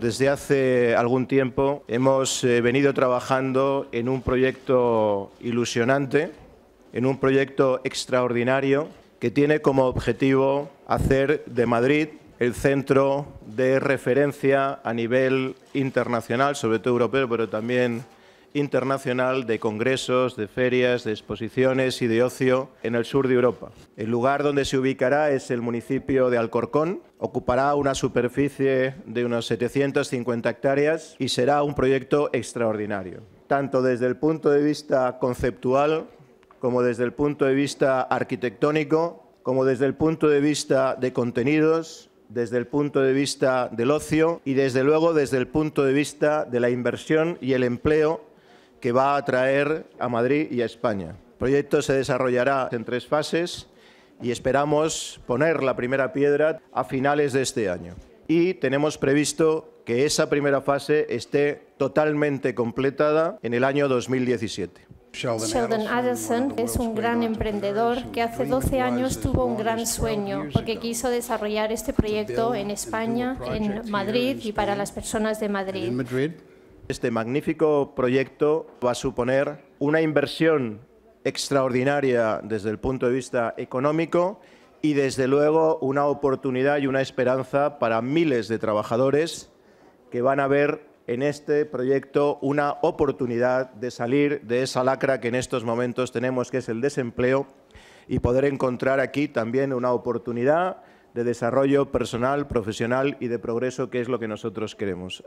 Desde hace algún tiempo hemos eh, venido trabajando en un proyecto ilusionante, en un proyecto extraordinario que tiene como objetivo hacer de Madrid el centro de referencia a nivel internacional, sobre todo europeo, pero también internacional de congresos, de ferias, de exposiciones y de ocio en el sur de Europa. El lugar donde se ubicará es el municipio de Alcorcón. Ocupará una superficie de unos 750 hectáreas y será un proyecto extraordinario, tanto desde el punto de vista conceptual como desde el punto de vista arquitectónico, como desde el punto de vista de contenidos, desde el punto de vista del ocio y desde luego desde el punto de vista de la inversión y el empleo que va a atraer a Madrid y a España. El proyecto se desarrollará en tres fases y esperamos poner la primera piedra a finales de este año. Y tenemos previsto que esa primera fase esté totalmente completada en el año 2017. Sheldon Adelson es un gran emprendedor que hace 12 años tuvo un gran sueño porque quiso desarrollar este proyecto en España, en Madrid y para las personas de Madrid. Este magnífico proyecto va a suponer una inversión extraordinaria desde el punto de vista económico y desde luego una oportunidad y una esperanza para miles de trabajadores que van a ver en este proyecto una oportunidad de salir de esa lacra que en estos momentos tenemos, que es el desempleo, y poder encontrar aquí también una oportunidad de desarrollo personal, profesional y de progreso, que es lo que nosotros queremos.